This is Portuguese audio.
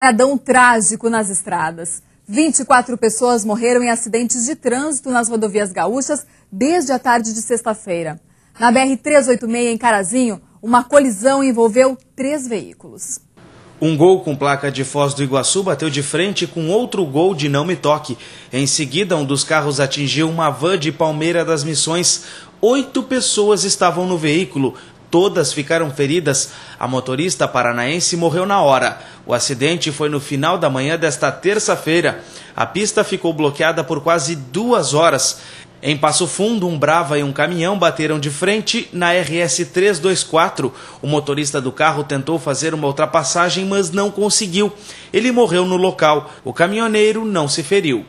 Cidadão trágico nas estradas. 24 pessoas morreram em acidentes de trânsito nas rodovias gaúchas desde a tarde de sexta-feira. Na BR-386, em Carazinho, uma colisão envolveu três veículos. Um gol com placa de Foz do Iguaçu bateu de frente com outro gol de Não Me Toque. Em seguida, um dos carros atingiu uma van de Palmeira das Missões. Oito pessoas estavam no veículo. Todas ficaram feridas. A motorista paranaense morreu na hora. O acidente foi no final da manhã desta terça-feira. A pista ficou bloqueada por quase duas horas. Em Passo Fundo, um Brava e um caminhão bateram de frente na RS 324. O motorista do carro tentou fazer uma ultrapassagem, mas não conseguiu. Ele morreu no local. O caminhoneiro não se feriu.